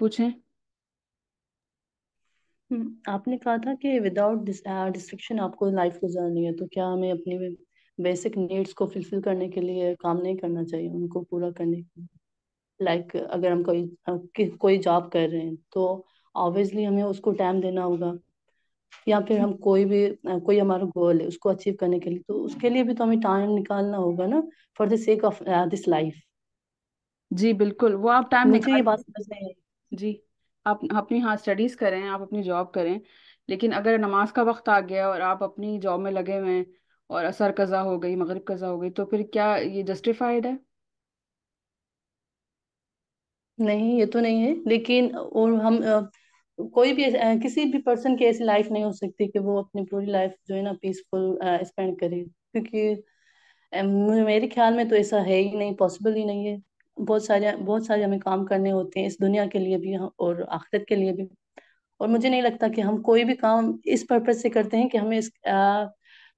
پوچھیں آپ نے کہا تھا کہ وداؤٹ ڈسٹرکشن آپ کو لائف گزارنی ہے تو کیا ہمیں اپنی بیسک نیڈس کو فلفل کرنے کے لیے کام نہیں کرنا چاہیے ان کو پورا کرنے کے لیے لائک اگر ہم کوئی کوئی جاب کر رہے ہیں تو آبویسلی ہمیں اس کو ٹائم دینا ہوگا یا پھر ہم کوئی بھی کوئی ہمارا گول ہے اس کو اچیو کرنے کے لیے تو اس کے لیے بھی تو ہمیں ٹائم نکالنا ہوگا نا for the sake of this life جی بالکل وہ آپ ٹائم نکالیں جی آپ اپنی ہاں اسٹڈیز کریں آپ اپنی جاب کریں لیکن اگر نماز کا وقت آ گیا اور آپ اپنی جاب میں لگے ہوئے ہیں اور اثر قضا ہو گئی مغرب قضا ہو گئی تو پھر کیا یہ جسٹیفائڈ ہے نہیں یہ تو نہیں ہے لیکن اور ہم کوئی بھی کسی بھی پرسن کی ایسی لائف نہیں ہو سکتی کہ وہ اپنی پوری لائف جو ہے نا پیسفل اسپینڈ کرے کیونکہ میرے خیال میں تو ایسا ہے ہی نہیں پاسبل ہی نہیں ہے بہت سارے بہت سارے ہمیں کام کرنے ہوتے ہیں اس دنیا کے لیے بھی اور آخرت کے لیے بھی اور مجھے نہیں لگتا کہ ہم کوئی بھی کام اس پرپز سے کرتے ہیں کہ ہمیں اس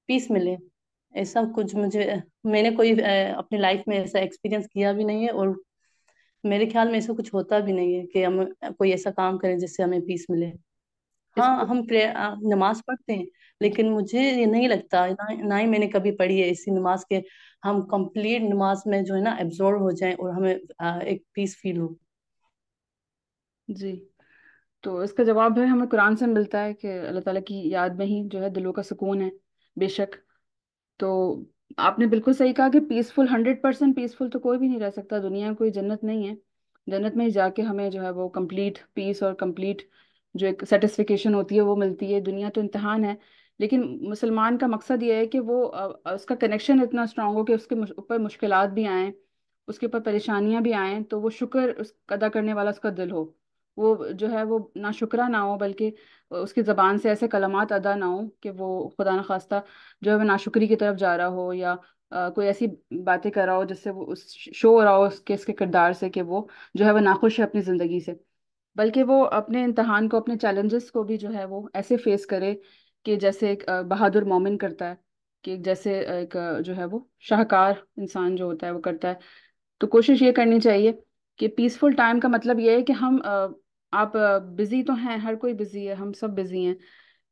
پیس ملے ایسا کچھ مجھے میں نے کوئی اپنی لائف میں ایسا ایکسپیرینس کیا بھی نہیں ہے اور میرے خیال میں ایسا کچھ ہوتا بھی نہیں ہے کہ ہم کوئی ایسا کام کریں جس سے ہمیں پیس ملے ہاں ہم نماز پڑھتے ہیں لیکن مجھے یہ نہیں لگتا نہ ہی میں نے کبھی پڑھی ہے اسی نماز کے ہم کمپلیٹ نماز میں جو ہے نا ایبزور ہو جائیں اور ہمیں ایک پیس فیل ہو جی تو اس کا جواب ہے ہمیں قرآن سے ملتا ہے کہ اللہ تعالیٰ کی یاد میں ہی جو ہے دلوں کا سکون ہے بے شک تو آپ نے بالکل صحیح کہا کہ پیسفل ہنڈریڈ پرسینٹ پیسفل تو کوئی بھی نہیں رہ سکتا دنیا میں کوئی جنت نہیں ہے جنت میں ہی جا کے ہمیں جو ہے وہ کمپلیٹ پیس اور کمپلیٹ جو ایک سیٹسفیکیشن ہوتی ہے وہ ملتی ہے دنیا تو امتحان ہے لیکن مسلمان کا مقصد یہ ہے کہ وہ اس کا کنیکشن اتنا اسٹرانگ ہو کہ اس کے اوپر مشکلات بھی آئیں اس کے اوپر پریشانیاں بھی آئیں تو وہ شکر اس ادا کرنے والا اس کا دل ہو وہ جو ہے وہ نہ شکرہ نہ ہو بلکہ اس کی زبان سے ایسے کلمات ادا نہ ہوں کہ وہ خدا نخواستہ جو ہے وہ ناشکری کی طرف جا رہا ہو یا کوئی ایسی باتیں کر رہا ہو جس سے وہ شو ہو رہا ہو اس کے اس کے کردار سے کہ وہ جو ہے وہ ناخوش ہے اپنی زندگی سے بلکہ وہ اپنے امتحان کو اپنے چیلنجز کو بھی جو ہے وہ ایسے فیس کرے کہ جیسے ایک بہادر مومن کرتا ہے کہ جیسے ایک جو ہے وہ شاہکار انسان جو ہوتا ہے وہ کرتا ہے تو کوشش یہ کرنی چاہیے کہ پیسفل ٹائم کا مطلب یہ ہے کہ ہم آپ بزی تو ہیں ہر کوئی بزی ہے ہم سب بزی ہیں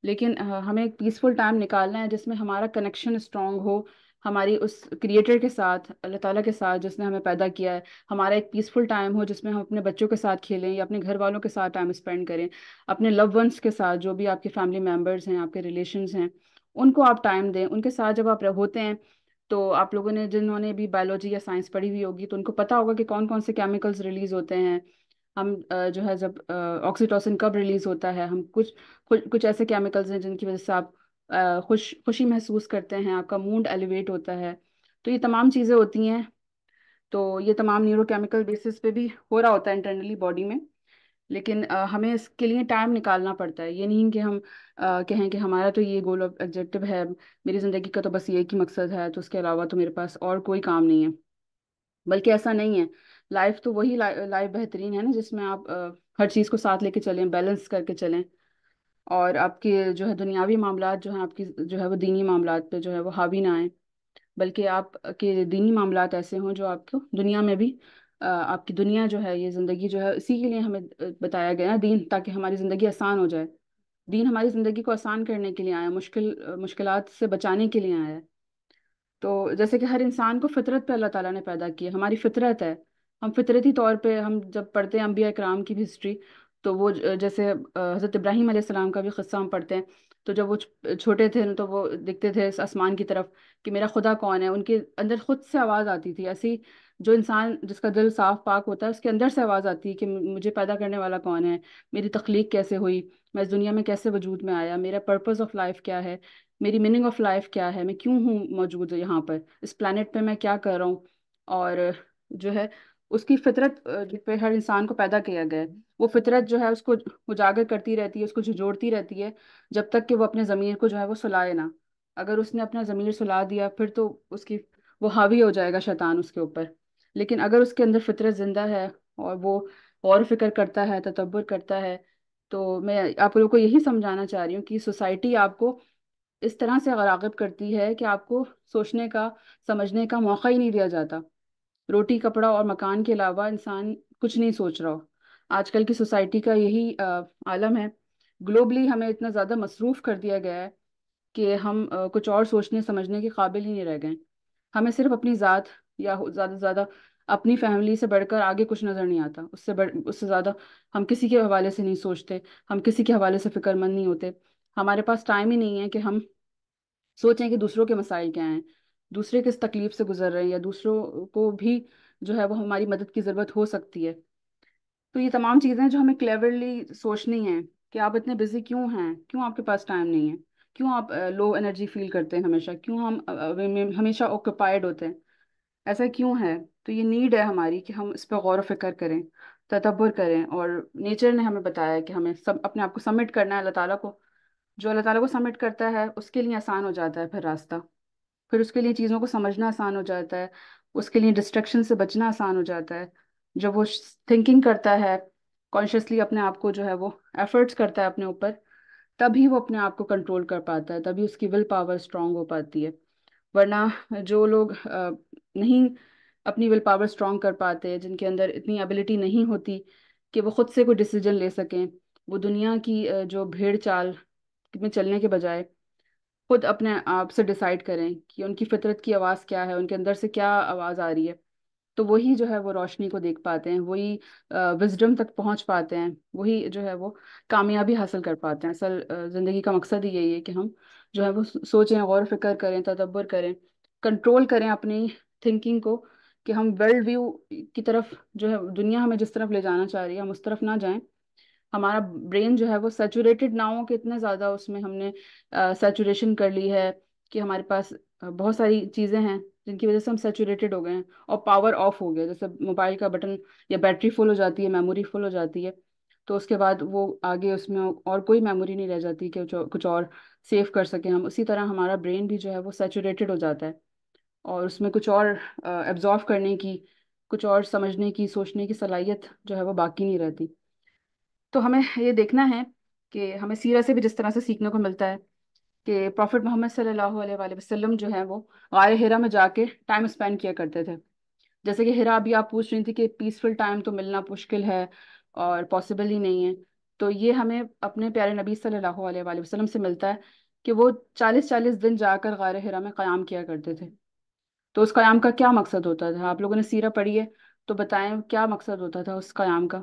لیکن ہمیں ایک پیسفل ٹائم نکالنا ہے جس میں ہمارا کنیکشن اسٹرانگ ہو ہماری اس کریٹر کے ساتھ اللہ تعالیٰ کے ساتھ جس نے ہمیں پیدا کیا ہے ہمارا ایک پیسفل ٹائم ہو جس میں ہم اپنے بچوں کے ساتھ کھیلیں یا اپنے گھر والوں کے ساتھ ٹائم اسپینڈ کریں اپنے لو ونس کے ساتھ جو بھی آپ کے فیملی ممبرز ہیں آپ کے ریلیشنز ہیں ان کو آپ ٹائم دیں ان کے ساتھ جب آپ ہوتے ہیں تو آپ لوگوں نے جنہوں نے بھی بایولوجی یا سائنس پڑھی ہوئی ہوگی تو ان کو پتہ ہوگا کہ کون کون سے کیمیکلز ریلیز ہوتے ہیں ہم جو ہے جب آکسیٹوسن کب ریلیز ہوتا ہے ہم کچھ کچھ ایسے کیمیکلز ہیں جن کی وجہ سے آپ خوش خوشی محسوس کرتے ہیں آپ کا موڈ ایلیویٹ ہوتا ہے تو یہ تمام چیزیں ہوتی ہیں تو یہ تمام نیورو کیمیکل بیسس پہ بھی ہو رہا ہوتا ہے انٹرنلی باڈی میں لیکن ہمیں اس کے لیے ٹائم نکالنا پڑتا ہے یہ نہیں کہ ہم کہیں کہ ہمارا تو یہ گول آف آبجیکٹیو ہے میری زندگی کا تو بس یہ ایک ہی مقصد ہے تو اس کے علاوہ تو میرے پاس اور کوئی کام نہیں ہے بلکہ ایسا نہیں ہے لائف تو وہی لائف بہترین ہے نا جس میں آپ ہر چیز کو ساتھ لے کے چلیں بیلنس کر کے چلیں اور آپ کے جو ہے دنیاوی معاملات جو ہیں آپ کی جو ہے وہ دینی معاملات پہ جو ہے وہ حاوی نہ آئیں بلکہ آپ کے دینی معاملات ایسے ہوں جو آپ کو دنیا میں بھی آپ کی دنیا جو ہے یہ زندگی جو ہے اسی کے لیے ہمیں بتایا گیا دین تاکہ ہماری زندگی آسان ہو جائے دین ہماری زندگی کو آسان کرنے کے لیے آیا مشکل مشکلات سے بچانے کے لیے آیا تو جیسے کہ ہر انسان کو فطرت پہ اللہ تعالیٰ نے پیدا کیا ہماری فطرت ہے ہم فطرتی طور پہ ہم جب پڑھتے ہیں امبیا اکرام کی بھی ہسٹری تو وہ جیسے حضرت ابراہیم علیہ السلام کا بھی قصہ ہم پڑھتے ہیں تو جب وہ چھوٹے تھے تو وہ دیکھتے تھے اس آسمان کی طرف کہ میرا خدا کون ہے ان کے اندر خود سے آواز آتی تھی ایسی جو انسان جس کا دل صاف پاک ہوتا ہے اس کے اندر سے آواز آتی ہے کہ مجھے پیدا کرنے والا کون ہے میری تخلیق کیسے ہوئی میں اس دنیا میں کیسے وجود میں آیا میرا پرپز آف لائف کیا ہے میری میننگ آف لائف کیا ہے میں کیوں ہوں موجود یہاں پر اس پلانٹ پہ میں کیا کر رہا ہوں اور جو ہے اس کی فطرت پہ ہر انسان کو پیدا کیا گیا ہے وہ فطرت جو ہے اس کو اجاگر کرتی رہتی ہے اس کو جھجھوڑتی رہتی ہے جب تک کہ وہ اپنے ضمیر کو جو ہے وہ سلائے نہ اگر اس نے اپنا ضمیر سلا دیا پھر تو اس کی وہ حاوی ہو جائے گا شیطان اس کے اوپر لیکن اگر اس کے اندر فطرت زندہ ہے اور وہ اور فکر کرتا ہے تدبر کرتا ہے تو میں آپ لوگوں کو یہی سمجھانا چاہ رہی ہوں کہ سوسائٹی آپ کو اس طرح سے راغب کرتی ہے کہ آپ کو سوچنے کا سمجھنے کا موقع ہی نہیں دیا جاتا روٹی کپڑا اور مکان کے علاوہ انسان کچھ نہیں سوچ رہا ہو آج کل کی سوسائٹی کا یہی عالم ہے گلوبلی ہمیں اتنا زیادہ مصروف کر دیا گیا ہے کہ ہم کچھ اور سوچنے سمجھنے کے قابل ہی نہیں رہ گئے ہمیں صرف اپنی ذات یا زیادہ سے زیادہ اپنی فیملی سے بڑھ کر آگے کچھ نظر نہیں آتا اس سے بڑھ اس سے زیادہ ہم کسی کے حوالے سے نہیں سوچتے ہم کسی کے حوالے سے فکر مند نہیں ہوتے ہمارے پاس ٹائم ہی نہیں ہے کہ ہم سوچیں کہ دوسروں کے مسائل کیا ہیں دوسرے کس تکلیف سے گزر رہے ہیں یا دوسروں کو بھی جو ہے وہ ہماری مدد کی ضرورت ہو سکتی ہے تو یہ تمام چیزیں جو ہمیں کلیورلی سوچنی ہیں کہ آپ اتنے بزی کیوں ہیں کیوں آپ کے پاس ٹائم نہیں ہے کیوں آپ لو انرجی فیل کرتے ہیں ہمیشہ کیوں ہم ہمیشہ آکوپائڈ ہوتے ہیں ایسا کیوں ہے تو یہ نیڈ ہے ہماری کہ ہم اس پہ غور و فکر کریں تدبر کریں اور نیچر نے ہمیں بتایا ہے کہ ہمیں سب اپنے آپ کو سبمٹ کرنا ہے اللہ تعالیٰ کو جو اللہ تعالیٰ کو سبمٹ کرتا ہے اس کے لیے آسان ہو جاتا ہے پھر راستہ پھر اس کے لیے چیزوں کو سمجھنا آسان ہو جاتا ہے اس کے لیے ڈسٹریکشن سے بچنا آسان ہو جاتا ہے جب وہ تھنکنگ کرتا ہے کانشیسلی اپنے آپ کو جو ہے وہ ایفرٹس کرتا ہے اپنے اوپر تبھی وہ اپنے آپ کو کنٹرول کر پاتا ہے تبھی اس کی ول پاور اسٹرانگ ہو پاتی ہے ورنہ جو لوگ نہیں اپنی ول پاور اسٹرانگ کر پاتے جن کے اندر اتنی ایبلٹی نہیں ہوتی کہ وہ خود سے کوئی ڈسیزن لے سکیں وہ دنیا کی جو بھیڑ چال میں چلنے کے بجائے خود اپنے آپ سے ڈیسائیڈ کریں کہ ان کی فطرت کی آواز کیا ہے ان کے اندر سے کیا آواز آ رہی ہے تو وہی جو ہے وہ روشنی کو دیکھ پاتے ہیں وہی وزڈم تک پہنچ پاتے ہیں وہی جو ہے وہ کامیابی حاصل کر پاتے ہیں اصل زندگی کا مقصد ہی یہی ہے کہ ہم جو ہے وہ سوچیں غور و فکر کریں تدبر کریں کنٹرول کریں اپنی تھنکنگ کو کہ ہم ورلڈ ویو کی طرف جو ہے دنیا ہمیں جس طرف لے جانا چاہ رہی ہے ہم اس طرف نہ جائیں ہمارا برین جو ہے وہ سیچوریٹڈ نہ ہو کہ اتنا زیادہ اس میں ہم نے سیچوریشن کر لی ہے کہ ہمارے پاس بہت ساری چیزیں ہیں جن کی وجہ سے ہم سیچوریٹڈ ہو گئے ہیں اور پاور آف ہو گیا جیسے موبائل کا بٹن یا بیٹری فل ہو جاتی ہے میموری فل ہو جاتی ہے تو اس کے بعد وہ آگے اس میں اور کوئی میموری نہیں رہ جاتی کہ کچھ اور سیو کر سکیں ہم اسی طرح ہمارا برین بھی جو ہے وہ سیچوریٹڈ ہو جاتا ہے اور اس میں کچھ اور ایبزارو کرنے کی کچھ اور سمجھنے کی سوچنے کی صلاحیت جو ہے وہ باقی نہیں رہتی تو ہمیں یہ دیکھنا ہے کہ ہمیں سیرا سے بھی جس طرح سے سیکھنے کو ملتا ہے کہ پروفٹ محمد صلی اللہ علیہ وآلہ وسلم جو ہیں وہ غار ہیرا میں جا کے ٹائم اسپینڈ کیا کرتے تھے جیسے کہ ہیرا ابھی آپ پوچھ رہی تھی کہ پیسفل ٹائم تو ملنا مشکل ہے اور پاسبل ہی نہیں ہے تو یہ ہمیں اپنے پیارے نبی صلی اللہ علیہ وآلہ وسلم سے ملتا ہے کہ وہ چالیس چالیس دن جا کر غار ہیرا میں قیام کیا کرتے تھے تو اس قیام کا کیا مقصد ہوتا تھا آپ لوگوں نے سیرا پڑھی ہے تو بتائیں کیا مقصد ہوتا تھا اس قیام کا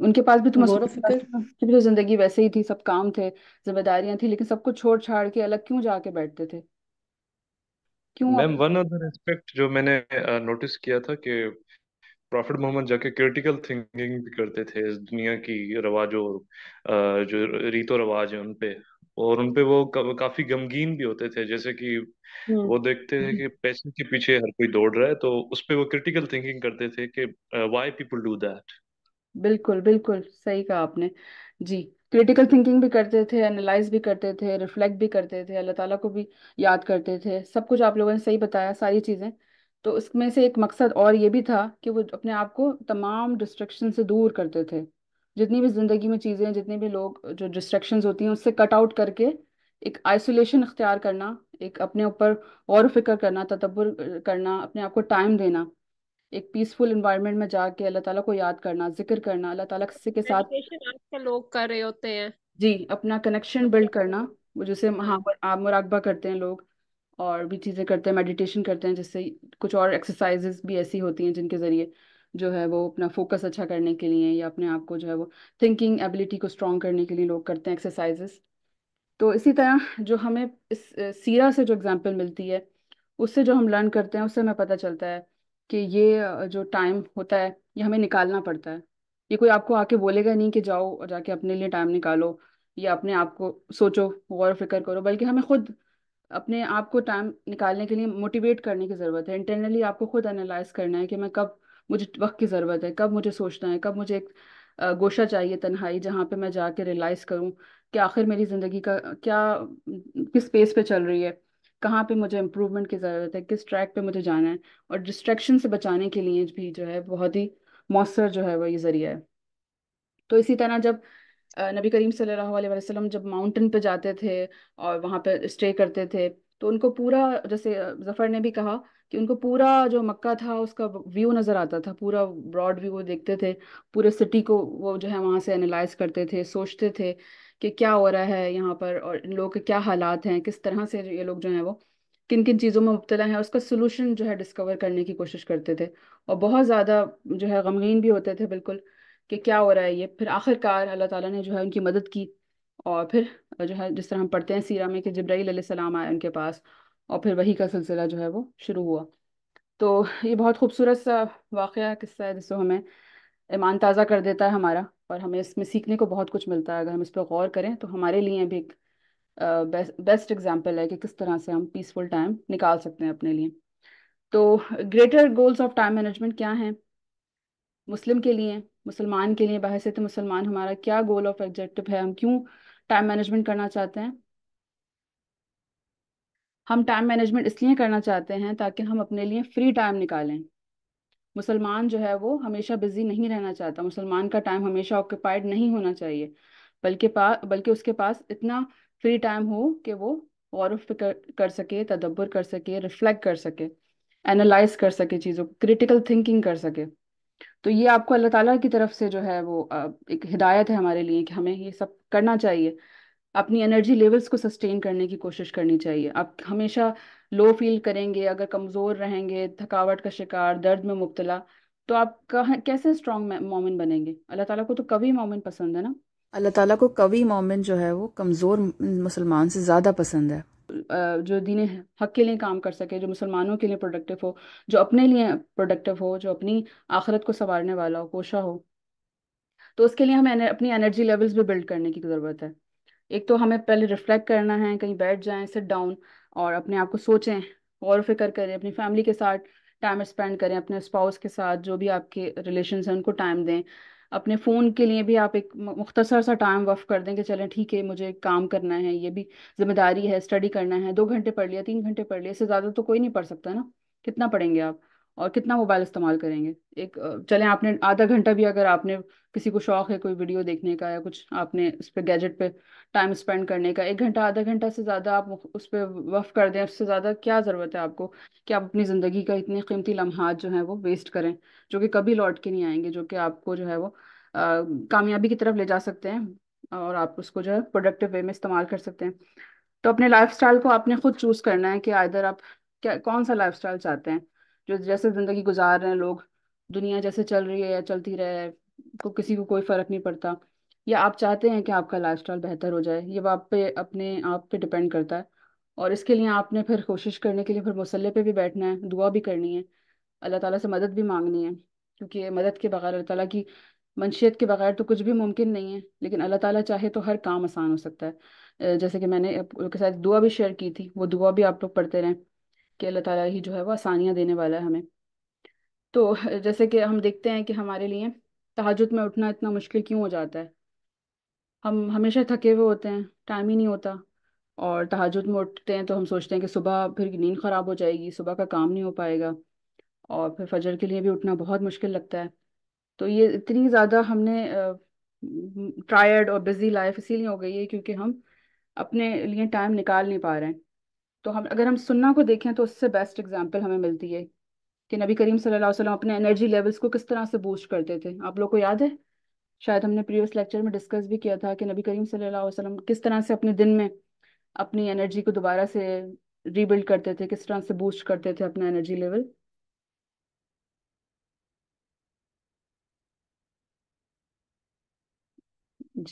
ان کے پاس بھی تو غور و فکر کی بھی تو زندگی ویسے ہی تھی سب کام تھے ذمہ داریاں تھیں لیکن سب کو چھوڑ چھاڑ کے الگ کیوں جا کے بیٹھتے تھے کیوں میم ون ادر اسپیکٹ جو میں نے نوٹس کیا تھا کہ پروفٹ محمد جا کے کرٹیکل تھنکنگ بھی کرتے تھے اس دنیا کی رواجوں اور جو ریت و رواج ہیں ان پہ اور ان پہ وہ کافی غمگین بھی ہوتے تھے جیسے کہ وہ دیکھتے تھے کہ پیسے کے پیچھے ہر کوئی دوڑ رہا ہے تو اس پہ وہ کرٹیکل تھنکنگ کرتے تھے کہ وائی پیپل ڈو دیٹ بالکل بالکل صحیح کہا آپ نے جی کریٹیکل تھنکنگ بھی کرتے تھے انالائز بھی کرتے تھے ریفلیکٹ بھی کرتے تھے اللہ تعالیٰ کو بھی یاد کرتے تھے سب کچھ آپ لوگوں نے صحیح بتایا ساری چیزیں تو اس میں سے ایک مقصد اور یہ بھی تھا کہ وہ اپنے آپ کو تمام ڈسٹریکشن سے دور کرتے تھے جتنی بھی زندگی میں چیزیں جتنی بھی لوگ جو ڈسٹریکشنز ہوتی ہیں اس سے کٹ آؤٹ کر کے ایک آئسولیشن اختیار کرنا ایک اپنے اوپر غور و فکر کرنا تدبر کرنا اپنے آپ کو ٹائم دینا ایک پیسفل انوائرمنٹ میں جا کے اللہ تعالیٰ کو یاد کرنا ذکر کرنا اللہ تعالیٰ کے ساتھ لوگ کر رہے ہوتے ہیں جی اپنا کنیکشن بلڈ کرنا وہ جسے ہاں، ہاں۔ مراقبہ کرتے ہیں لوگ اور بھی چیزیں کرتے ہیں میڈیٹیشن کرتے ہیں جس سے کچھ اور ایکسرسائزز بھی ایسی ہوتی ہیں جن کے ذریعے جو ہے وہ اپنا فوکس اچھا کرنے کے لیے یا اپنے آپ کو جو ہے وہ تھنکنگ ایبلٹی کو اسٹرانگ کرنے کے لیے لوگ کرتے ہیں ایکسرسائزز تو اسی طرح جو ہمیں اس سیرا سے جو اگزامپل ملتی ہے اس سے جو ہم لرن کرتے ہیں اس سے ہمیں پتہ چلتا ہے کہ یہ جو ٹائم ہوتا ہے یہ ہمیں نکالنا پڑتا ہے یہ کوئی آپ کو آ کے بولے گا نہیں کہ جاؤ اور جا کے اپنے لیے ٹائم نکالو یا اپنے آپ کو سوچو غور و فکر کرو بلکہ ہمیں خود اپنے آپ کو ٹائم نکالنے کے لیے موٹیویٹ کرنے کی ضرورت ہے انٹرنلی آپ کو خود انالائز کرنا ہے کہ میں کب مجھے وقت کی ضرورت ہے کب مجھے سوچنا ہے کب مجھے ایک گوشہ چاہیے تنہائی جہاں پہ میں جا کے ریلائز کروں کہ آخر میری زندگی کا کیا کس پیس پہ چل رہی ہے کہاں پہ مجھے امپروومنٹ کی ضرورت ہے کس ٹریک پہ مجھے جانا ہے اور ڈسٹریکشن سے بچانے کے لیے بھی جو ہے بہت ہی مؤثر جو ہے وہ یہ ذریعہ ہے تو اسی طرح جب نبی کریم صلی اللہ علیہ وسلم جب ماؤنٹین پہ جاتے تھے اور وہاں پہ اسٹے کرتے تھے تو ان کو پورا جیسے ظفر نے بھی کہا کہ ان کو پورا جو مکہ تھا اس کا ویو نظر آتا تھا پورا براڈ ویو وہ دیکھتے تھے پورے سٹی کو وہ جو ہے وہاں سے انالائز کرتے تھے سوچتے تھے کہ کیا ہو رہا ہے یہاں پر اور ان لوگوں کے کیا حالات ہیں کس طرح سے یہ لوگ جو ہیں وہ کن کن چیزوں میں مبتلا ہیں اس کا سلوشن جو ہے ڈسکور کرنے کی کوشش کرتے تھے اور بہت زیادہ جو ہے غمگین بھی ہوتے تھے بالکل کہ کیا ہو رہا ہے یہ پھر آخر کار اللہ تعالیٰ نے جو ہے ان کی مدد کی اور پھر جو ہے جس طرح ہم پڑھتے ہیں سیرہ میں کہ جبرائی علیہ السلام آئے ان کے پاس اور پھر وہی کا سلسلہ جو ہے وہ شروع ہوا تو یہ بہت خوبصورت سا واقعہ قصہ ہے جس کو ہمیں ایمان تازہ کر دیتا ہے ہمارا اور ہمیں اس میں سیکھنے کو بہت کچھ ملتا ہے اگر ہم اس پہ غور کریں تو ہمارے لیے بھی ایک بیسٹ ایگزامپل ہے کہ کس طرح سے ہم پیسفل ٹائم نکال سکتے ہیں اپنے لیے تو greater goals of time management کیا ہیں مسلم کے لیے مسلمان کے لیے بحثیت مسلمان ہمارا کیا گول آف ایگزیکٹو ہے ہم کیوں ٹائم مینجمنٹ کرنا چاہتے ہیں ہم ٹائم مینجمنٹ اس لیے کرنا چاہتے ہیں تاکہ ہم اپنے لیے فری ٹائم نکالیں مسلمان جو ہے وہ ہمیشہ بزی نہیں رہنا چاہتا مسلمان کا ٹائم ہمیشہ آکوپائڈ نہیں ہونا چاہیے بلکہ پا بلکہ اس کے پاس اتنا فری ٹائم ہو کہ وہ غور و فکر کر سکے تدبر کر سکے ریفلیکٹ کر سکے انالائز کر سکے چیزوں کریٹیکل تھنکنگ کر سکے تو یہ آپ کو اللہ تعالیٰ کی طرف سے جو ہے وہ ایک ہدایت ہے ہمارے لیے کہ ہمیں یہ سب کرنا چاہیے اپنی انرجی لیولز کو سسٹین کرنے کی کوشش کرنی چاہیے آپ ہمیشہ لو فیل کریں گے اگر کمزور رہیں گے تھکاوٹ کا شکار درد میں مبتلا تو آپ کیسے اسٹرانگ مومن بنیں گے اللہ تعالیٰ کو تو کبھی مومن پسند ہے نا اللہ تعالیٰ کو کبھی مومن جو ہے وہ کمزور مسلمان سے زیادہ پسند ہے جو دین حق کے لیے کام کر سکے جو مسلمانوں کے لیے پروڈکٹیو ہو جو اپنے لیے پروڈکٹیو ہو جو اپنی آخرت کو سنوارنے والا ہو کوشا ہو تو اس کے لیے ہمیں اپنی انرجی لیولز بھی بلڈ کرنے کی ضرورت ہے ایک تو ہمیں پہلے ریفلیکٹ کرنا ہے کہیں بیٹھ جائیں سٹ ڈاؤن اور اپنے آپ کو سوچیں غور و فکر کریں اپنی فیملی کے ساتھ ٹائم اسپینڈ کریں اپنے اسپاؤس کے ساتھ جو بھی آپ کے ریلیشنس ہیں ان کو ٹائم دیں اپنے فون کے لیے بھی آپ ایک مختصر سا ٹائم وف کر دیں کہ چلیں ٹھیک ہے مجھے کام کرنا ہے یہ بھی ذمہ داری ہے اسٹڈی کرنا ہے دو گھنٹے پڑھ لیا تین گھنٹے پڑھ لیا اس سے زیادہ تو کوئی نہیں پڑھ سکتا نا کتنا پڑھیں گے آپ اور کتنا موبائل استعمال کریں گے ایک چلیں آپ نے آدھا گھنٹہ بھی اگر آپ نے کسی کو شوق ہے کوئی ویڈیو دیکھنے کا یا کچھ آپ نے اس پہ گیجٹ پہ ٹائم اسپینڈ کرنے کا ایک گھنٹہ آدھا گھنٹہ سے زیادہ آپ اس پہ وف کر دیں اس سے زیادہ کیا ضرورت ہے آپ کو کہ آپ اپنی زندگی کا اتنے قیمتی لمحات جو ہیں وہ ویسٹ کریں جو کہ کبھی لوٹ کے نہیں آئیں گے جو کہ آپ کو جو ہے وہ کامیابی کی طرف لے جا سکتے ہیں اور آپ اس کو جو ہے پروڈکٹیو وے میں استعمال کر سکتے ہیں تو اپنے لائف اسٹائل کو آپ نے خود چوز کرنا ہے کہ آئدر آپ کیا کون سا لائف اسٹائل چاہتے ہیں جو جیسے زندگی گزار رہے ہیں لوگ دنیا جیسے چل رہی ہے یا چلتی رہے کو کسی کو کوئی فرق نہیں پڑتا یا آپ چاہتے ہیں کہ آپ کا لائف اسٹائل بہتر ہو جائے یہ وہ آپ پہ اپنے آپ پہ ڈپینڈ کرتا ہے اور اس کے لیے آپ نے پھر کوشش کرنے کے لیے پھر مسلح پہ بھی بیٹھنا ہے دعا بھی کرنی ہے اللہ تعالیٰ سے مدد بھی مانگنی ہے کیونکہ مدد کے بغیر اللہ تعالیٰ کی منشیت کے بغیر تو کچھ بھی ممکن نہیں ہے لیکن اللہ تعالیٰ چاہے تو ہر کام آسان ہو سکتا ہے جیسے کہ میں نے آپ کے ساتھ دعا بھی شیئر کی تھی وہ دعا بھی آپ لوگ پڑھتے رہیں کہ اللہ تعالیٰ ہی جو ہے وہ آسانیاں دینے والا ہے ہمیں تو جیسے کہ ہم دیکھتے ہیں کہ ہمارے لیے تحجد میں اٹھنا اتنا مشکل کیوں ہو جاتا ہے ہم ہمیشہ تھکے ہوئے ہوتے ہیں ٹائم ہی نہیں ہوتا اور تحجد میں اٹھتے ہیں تو ہم سوچتے ہیں کہ صبح پھر نیند خراب ہو جائے گی صبح کا کام نہیں ہو پائے گا اور پھر فجر کے لیے بھی اٹھنا بہت مشکل لگتا ہے تو یہ اتنی زیادہ ہم نے ٹائرڈ اور بزی لائف اسی لیے ہو گئی ہے کیونکہ ہم اپنے لیے ٹائم نکال نہیں پا رہے ہیں تو ہم اگر ہم سننا کو دیکھیں تو اس سے بیسٹ ایگزامپل ہمیں ملتی ہے کہ نبی کریم صلی اللہ علیہ وسلم اپنے انرجی لیولز کو کس طرح سے بوسٹ کرتے تھے آپ لوگ کو یاد ہے شاید ہم نے پریویس لیکچر میں ڈسکس بھی کیا تھا کہ نبی کریم صلی اللہ علیہ وسلم کس طرح سے اپنے دن میں اپنی انرجی کو دوبارہ سے ریبلڈ کرتے تھے کس طرح سے بوسٹ کرتے تھے اپنا انرجی لیول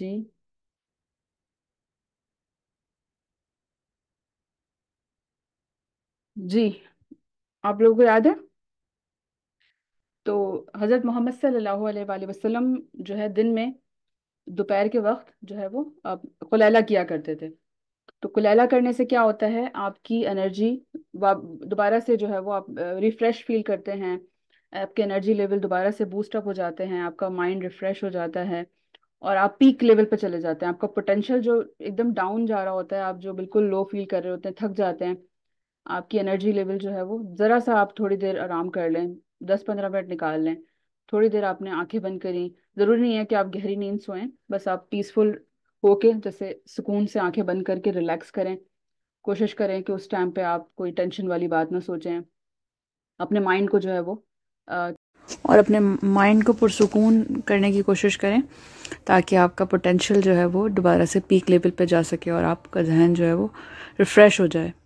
جی جی آپ لوگوں کو یاد ہے تو حضرت محمد صلی اللہ علیہ وآلہ وسلم جو ہے دن میں دوپہر کے وقت جو ہے وہ آپ کیا کرتے تھے تو قلیلہ کرنے سے کیا ہوتا ہے آپ کی انرجی دوبارہ سے جو ہے وہ آپ ریفریش فیل کرتے ہیں آپ کے انرجی لیول دوبارہ سے بوسٹ اپ ہو جاتے ہیں آپ کا مائنڈ ریفریش ہو جاتا ہے اور آپ پیک لیول پہ چلے جاتے ہیں آپ کا پوٹینشیل جو ایک دم ڈاؤن جا رہا ہوتا ہے آپ جو بالکل لو فیل کر رہے ہوتے ہیں تھک جاتے ہیں آپ کی انرجی لیول جو ہے وہ ذرا سا آپ تھوڑی دیر آرام کر لیں دس پندرہ منٹ نکال لیں تھوڑی دیر آپ نے آنکھیں بند کریں ضروری نہیں ہے کہ آپ گہری نیند سوئیں بس آپ پیسفل ہو کے جیسے سکون سے آنکھیں بند کر کے ریلیکس کریں کوشش کریں کہ اس ٹائم پہ آپ کوئی ٹینشن والی بات نہ سوچیں اپنے مائنڈ کو جو ہے وہ اور اپنے مائنڈ کو پرسکون کرنے کی کوشش کریں تاکہ آپ کا پوٹینشیل جو ہے وہ دوبارہ سے پیک لیول پہ جا سکے اور آپ کا ذہن جو ہے وہ ریفریش ہو جائے